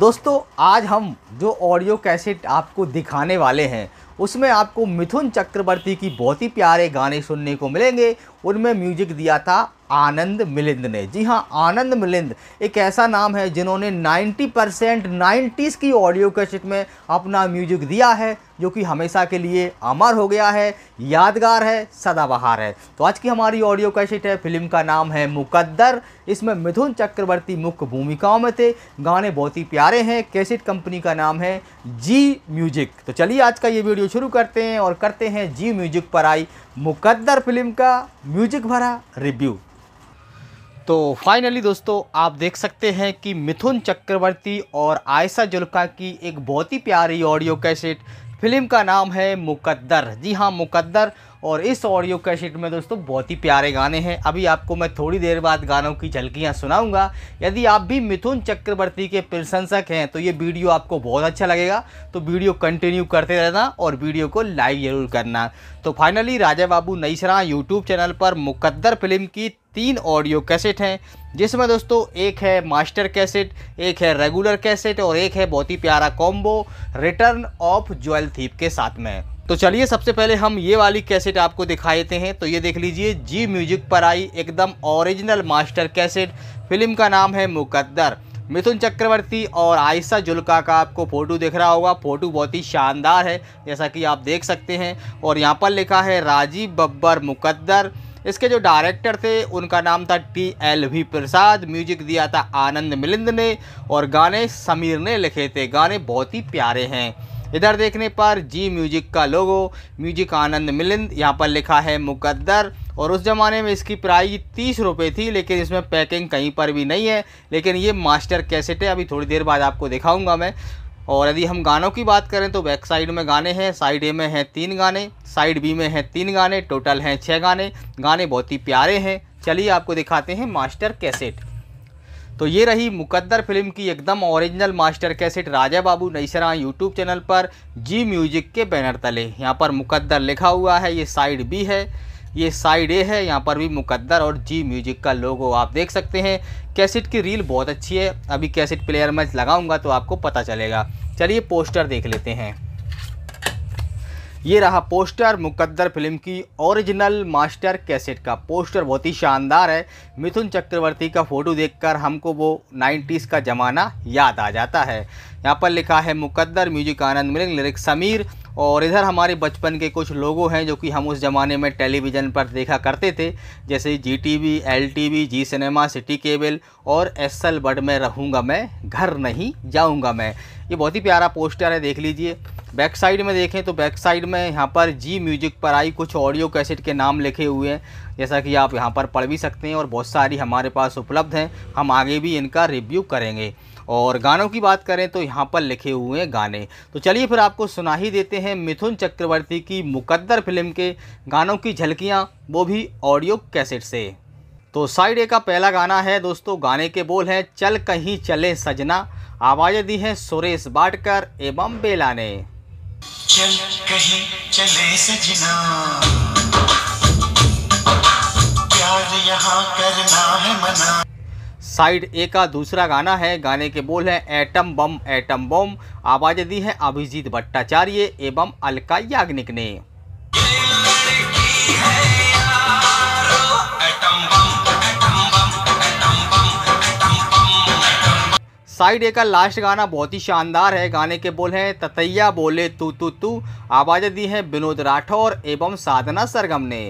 दोस्तों आज हम जो ऑडियो कैसेट आपको दिखाने वाले हैं उसमें आपको मिथुन चक्रवर्ती की बहुत ही प्यारे गाने सुनने को मिलेंगे उनमें म्यूजिक दिया था आनंद मिलिंद ने जी हाँ आनंद मिलिंद एक ऐसा नाम है जिन्होंने 90 परसेंट नाइन्टीज़ की ऑडियो कैसेट में अपना म्यूजिक दिया है जो कि हमेशा के लिए अमर हो गया है यादगार है सदाबहार है तो आज की हमारी ऑडियो कैसेट है फिल्म का नाम है मुकद्दर इसमें मिथुन चक्रवर्ती मुख्य भूमिकाओं में थे गाने बहुत ही प्यारे हैं कैसेट कंपनी का नाम है जी म्यूजिक तो चलिए आज का ये वीडियो शुरू करते हैं और करते हैं जी म्यूजिक पर आई मुकद्दर फिल्म का म्यूजिक भरा रिव्यू तो फाइनली दोस्तों आप देख सकते हैं कि मिथुन चक्रवर्ती और आयशा जुल्का की एक बहुत ही प्यारी ऑडियो कैसेट फिल्म का नाम है मुकद्दर जी हाँ मुकद्दर और इस ऑडियो कैसेट में दोस्तों बहुत ही प्यारे गाने हैं अभी आपको मैं थोड़ी देर बाद गानों की झलकियाँ सुनाऊँगा यदि आप भी मिथुन चक्रवर्ती के प्रशंसक हैं तो ये वीडियो आपको बहुत अच्छा लगेगा तो वीडियो कंटिन्यू करते रहना और वीडियो को लाइक ज़रूर करना तो फाइनली राजा बाबू नईसरा यूट्यूब चैनल पर मुकद्दर फिल्म की तीन ऑडियो कैसेट हैं जिसमें दोस्तों एक है मास्टर कैसेट एक है रेगुलर कैसेट और एक है बहुत ही प्यारा combo return of jewel thief के साथ में तो चलिए सबसे पहले हम ये वाली कैसेट आपको दिखा देते हैं तो ये देख लीजिए जी म्यूजिक पर आई एकदम ओरिजिनल मास्टर कैसेट फिल्म का नाम है मुकद्दर मिथुन चक्रवर्ती और आयशा जुल्का का आपको फ़ोटो दिख रहा होगा फ़ोटो बहुत ही शानदार है जैसा कि आप देख सकते हैं और यहाँ पर लिखा है राजीव बब्बर मुकद्दर इसके जो डायरेक्टर थे उनका नाम था T L V Prasad music दिया था आनंद मिलिंद ने और गाने समीर ने लिखे थे गाने बहुत ही प्यारे हैं इधर देखने पर जी म्यूजिक का लोगो म्यूजिक आनंद मिलिंद यहाँ पर लिखा है मुकद्दर और उस ज़माने में इसकी प्राइस तीस रुपये थी लेकिन इसमें पैकिंग कहीं पर भी नहीं है लेकिन ये मास्टर कैसेट है अभी थोड़ी देर बाद आपको दिखाऊँगा मैं और यदि हम गानों की बात करें तो बैक साइड में गाने हैं साइड ए में हैं तीन गाने साइड बी में हैं तीन गाने टोटल हैं छः गाने गाने बहुत ही प्यारे हैं चलिए आपको दिखाते हैं मास्टर कैसेट तो ये रही मुकद्दर फिल्म की एकदम original master cassette Raja Babu नईसरा यूट्यूब चैनल पर जी म्यूजिक के बैनर तले यहाँ पर मुकद्दर लिखा हुआ है ये साइड बी है ये साइड ए है यहाँ पर भी मुकद्दर और जी म्यूजिक का लोगो आप देख सकते हैं कैसेट की रील बहुत अच्छी है अभी कैसेट प्लेयर में लगाऊंगा तो आपको पता चलेगा चलिए पोस्टर देख लेते हैं ये रहा पोस्टर मुकद्दर फिल्म की ओरिजिनल मास्टर कैसेट का पोस्टर बहुत ही शानदार है मिथुन चक्रवर्ती का फ़ोटो देखकर हमको वो 90s का ज़माना याद आ जाता है यहाँ पर लिखा है मुकद्दर म्यूजिक आनंद मिलिंग लिरिक समीर और इधर हमारे बचपन के कुछ लोगों हैं जो कि हम उस ज़माने में टेलीविज़न पर देखा करते थे जैसे Zee T V L T V Zee Cinema Siti Cable और एस एल बड में रहूँगा मैं घर नहीं जाऊँगा मैं ये बहुत ही प्यारा पोस्टर है देख लीजिए बैक साइड में देखें तो बैक साइड में यहाँ पर जी म्यूजिक पर आई कुछ ऑडियो कैसेट के नाम लिखे हुए हैं जैसा कि आप यहाँ पर पढ़ भी सकते हैं और बहुत सारी हमारे पास उपलब्ध हैं हम आगे भी इनका रिव्यू करेंगे और गानों की बात करें तो यहाँ पर लिखे हुए हैं गाने तो चलिए फिर आपको सुना ही देते हैं मिथुन चक्रवर्ती की मुकद्दर फिल्म के गानों की झलकियाँ वो भी ऑडियो कैसेट से तो साइड ए का पहला गाना है दोस्तों गाने के बोल हैं चल कहीं चले सजना आवाज़ें दी हैं सुरेश बाटकर एवं बेला ने चल कहीं चले सजना प्यार यहाँ करना है मना साइड ए का दूसरा गाना है गाने के बोल हैं एटम बम एटम बम आवाज़ें दी है अभिजीत भट्टाचार्य एवं अलका याग्निक ने साइड ए का लास्ट गाना बहुत ही शानदार है गाने के बोल हैं ततैया बोले तू तू तू आवाज दी है विनोद राठौर एवं साधना सरगम ने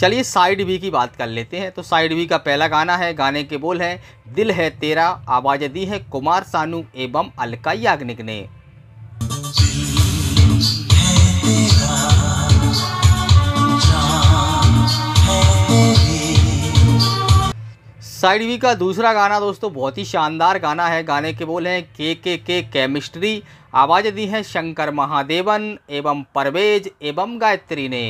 चलिए साइड बी की बात कर लेते हैं तो साइड बी का पहला गाना है गाने के बोल हैं दिल है तेरा आवाज़ दी है कुमार सानू एवं अलका याग्निक ने साइड वी का दूसरा गाना दोस्तों बहुत ही शानदार गाना है गाने के बोल हैं के के के केमिस्ट्री आवाज़ दी है शंकर महादेवन एवं परवेज एवं गायत्री ने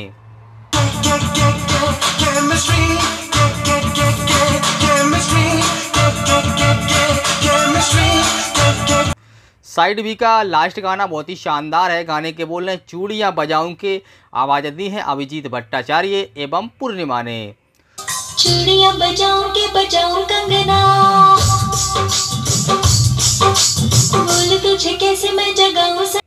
साइड बी का लास्ट गाना बहुत ही शानदार है गाने के बोल हैं चूड़ियाँ बजाऊं के आवाज़ दी हैं अभिजीत भट्टाचार्य एवं पूर्णिमा ने चूड़िया बजाओ के बजाओ कंगना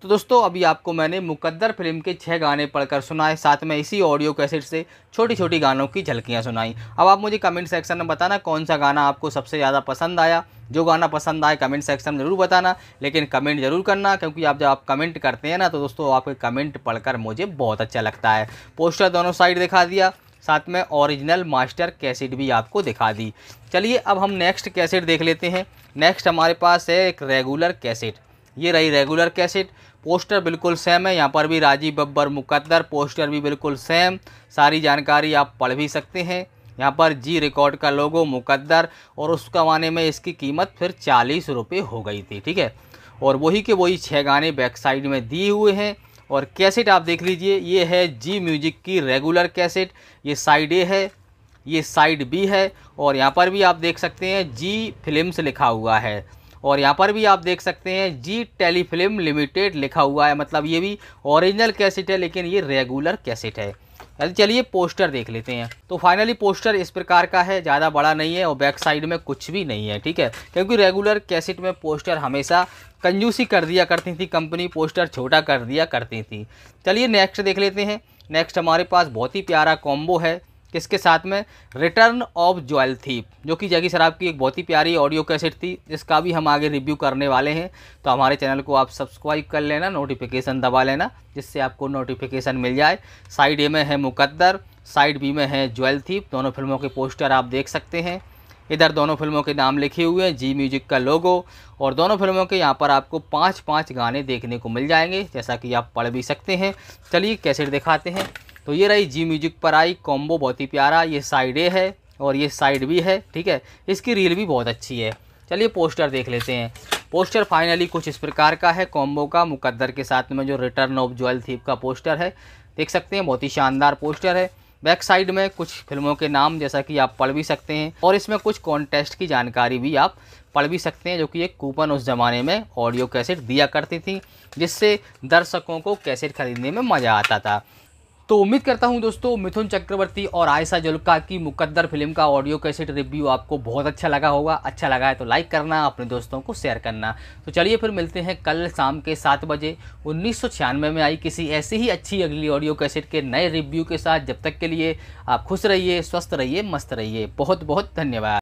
तो दोस्तों अभी आपको मैंने मुकद्दर फिल्म के छह गाने पढ़कर सुनाए साथ में इसी ऑडियो कैसेट से छोटी छोटी गानों की झलकियाँ सुनाई अब आप मुझे कमेंट सेक्शन में बताना कौन सा गाना आपको सबसे ज़्यादा पसंद आया जो गाना पसंद आए कमेंट सेक्शन में ज़रूर बताना लेकिन कमेंट ज़रूर करना क्योंकि आप जब आप कमेंट करते हैं ना तो दोस्तों आपके कमेंट पढ़कर मुझे बहुत अच्छा लगता है पोस्टर दोनों साइड दिखा दिया साथ में ओरिजिनल मास्टर कैसेट भी आपको दिखा दी चलिए अब हम नेक्स्ट कैसेट देख लेते हैं नेक्स्ट हमारे पास है एक रेगुलर कैसेट ये रही रेगुलर कैसेट पोस्टर बिल्कुल सेम है यहाँ पर भी राजीव बब्बर मुकद्दर पोस्टर भी बिल्कुल सेम सारी जानकारी आप पढ़ भी सकते हैं यहाँ पर जी रिकॉर्ड का लोगो मुकद्दर और उस कमाने में इसकी कीमत फिर चालीस रुपये हो गई थी ठीक है और वही के वही छः गाने बैक साइड में दिए हुए हैं और कैसेट आप देख लीजिए ये है जी म्यूजिक की रेगुलर कैसेट ये साइड ए है ये साइड बी है और यहाँ पर भी आप देख सकते हैं जी फिल्म्स लिखा हुआ है और यहाँ पर भी आप देख सकते हैं जी टेलीफिल्म लिमिटेड लिखा हुआ है मतलब ये भी ओरिजिनल कैसेट है लेकिन ये रेगुलर कैसेट है अरे चलिए पोस्टर देख लेते हैं तो फाइनली पोस्टर इस प्रकार का है ज़्यादा बड़ा नहीं है और बैक साइड में कुछ भी नहीं है ठीक है क्योंकि रेगुलर कैसेट में पोस्टर हमेशा कंजूसी कर दिया करती थी कंपनी पोस्टर छोटा कर दिया करती थी चलिए नेक्स्ट देख लेते हैं नेक्स्ट हमारे पास बहुत ही प्यारा कॉम्बो है किसके साथ में रिटर्न ऑफ ज्वेल थीप जो कि जैकी सराफ की एक बहुत ही प्यारी ऑडियो कैसेट थी जिसका भी हम आगे रिव्यू करने वाले हैं तो हमारे चैनल को आप सब्सक्राइब कर लेना नोटिफिकेशन दबा लेना जिससे आपको नोटिफिकेशन मिल जाए साइड ए में है मुकद्दर साइड बी में है ज्वेल थीप दोनों फिल्मों के पोस्टर आप देख सकते हैं इधर दोनों फिल्मों के नाम लिखे हुए हैं जी म्यूजिक का लोगो और दोनों फिल्मों के यहाँ पर आपको पाँच पाँच गाने देखने को मिल जाएंगे जैसा कि आप पढ़ भी सकते हैं चलिए कैसेट दिखाते हैं तो ये रही जी म्यूजिक पर आई कॉम्बो बहुत ही प्यारा ये साइड ए है और ये साइड भी है ठीक है इसकी रील भी बहुत अच्छी है चलिए पोस्टर देख लेते हैं पोस्टर फाइनली कुछ इस प्रकार का है कॉम्बो का मुकद्दर के साथ में जो रिटर्न ऑफ ज्वेल थीप का पोस्टर है देख सकते हैं बहुत ही शानदार पोस्टर है बैक साइड में कुछ फिल्मों के नाम जैसा कि आप पढ़ भी सकते हैं और इसमें कुछ कॉन्टेस्ट की जानकारी भी आप पढ़ भी सकते हैं जो कि एक कूपन उस ज़माने में ऑडियो कैसेट दिया करती थी जिससे दर्शकों को कैसेट खरीदने में मज़ा आता था तो उम्मीद करता हूं दोस्तों मिथुन चक्रवर्ती और आयशा जुल्का की मुकद्दर फिल्म का ऑडियो कैसेट रिव्यू आपको बहुत अच्छा लगा होगा अच्छा लगा है तो लाइक करना अपने दोस्तों को शेयर करना तो चलिए फिर मिलते हैं कल शाम के सात बजे उन्नीस में आई किसी ऐसी ही अच्छी अगली ऑडियो कैसेट के नए रिव्यू के साथ जब तक के लिए आप खुश रहिए स्वस्थ रहिए मस्त रहिए बहुत बहुत धन्यवाद